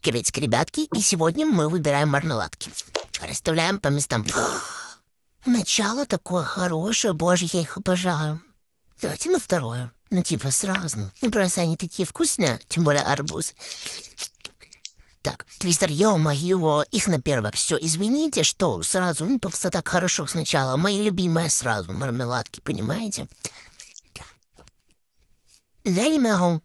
кирицкие ребятки, и сегодня мы выбираем мармеладки. Расставляем по местам. Начало такое хорошее, боже, я их обожаю. Давайте на второе. Ну, типа, сразу. Ну, просто они такие вкусные, тем более арбуз. Так, твистер, ё-моё, их на первое. Все, извините, что сразу, ну, просто так хорошо сначала. Мои любимые сразу, мармеладки, понимаете? Да, не могу.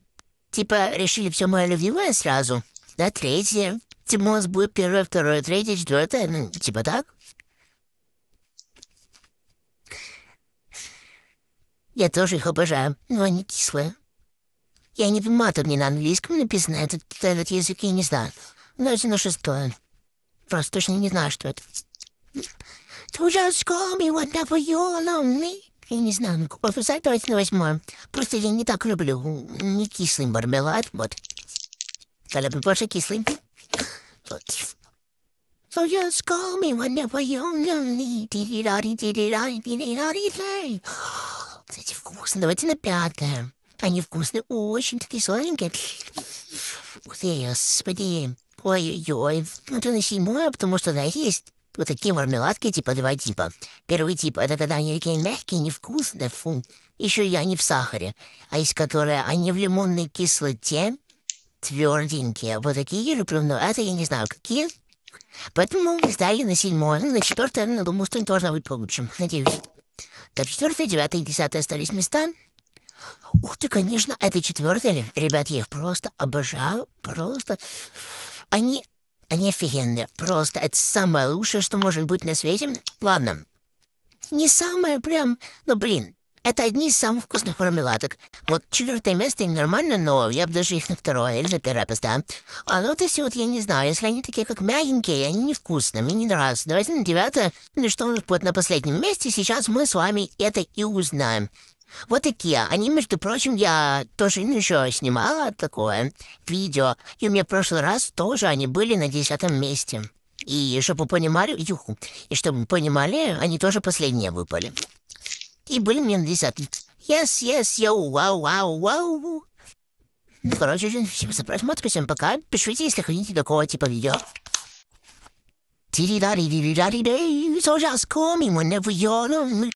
Типа, решили все мое любимое сразу. Да третье. Тимос типа, будет первое, второе, третье, четвертое, ну, типа так. Я тоже их обожаю, но они кислые. Я не понимаю, тут не на английском написано, этот, этот язык я не знаю. Но это на шестое. Просто точно не знаю, что это. To just call me whenever you're lonely. Я не знаю, ну, как писать, давайте на восьмое. Просто я не так люблю не кислый мармелад, вот. Shall I be butter kissling? But so just call me whenever you're lonely. Кстати, вкусно. Давайте на пятое. Они вкусные, очень такие сладенькие. Господи. Ой-ой-ой. Ну, то на седьмое, потому что, да, есть вот такие мармеладки, типа два типа. Первый тип это когда они такие мягкие, невкусные, фу. Еще и они в сахаре. А есть которые они в лимонной кислоте, тверденькие. Вот такие плюну, но это я не знаю, какие. Поэтому мы сдали на седьмое, на четвертое, ну, думаю, что должна быть получше, надеюсь. Так, четвертое, девятое и десятое остались места. Ух ты, конечно, это четвертое. Ребят, я их просто обожаю, просто. Они, они офигенные, просто это самое лучшее, что может быть на свете. Ладно, не самое прям, но, блин, это одни из самых вкусных мармеладок. Вот четвертое место нормально, но я бы даже их на второе или на первое поставил. А ну вот и вот я не знаю. Если они такие как мягенькие, они невкусные, мне не нравятся. Давайте на девятое. Ну что у нас будет на последнем месте? Сейчас мы с вами это и узнаем. Вот такие. Они, между прочим, я тоже еще снимала такое видео. И у меня в прошлый раз тоже они были на десятом месте. И чтобы вы понимали, и чтобы вы понимали, они тоже последние выпали. I bölümjen lisät. Yes, yes, yo, wow, wow, wow. Короче, всем за просмотр, всем пока. Пишите, если хотите такого типа видео. Тири-дари-ри-ри-ри-ри, it's all just call me whenever you're...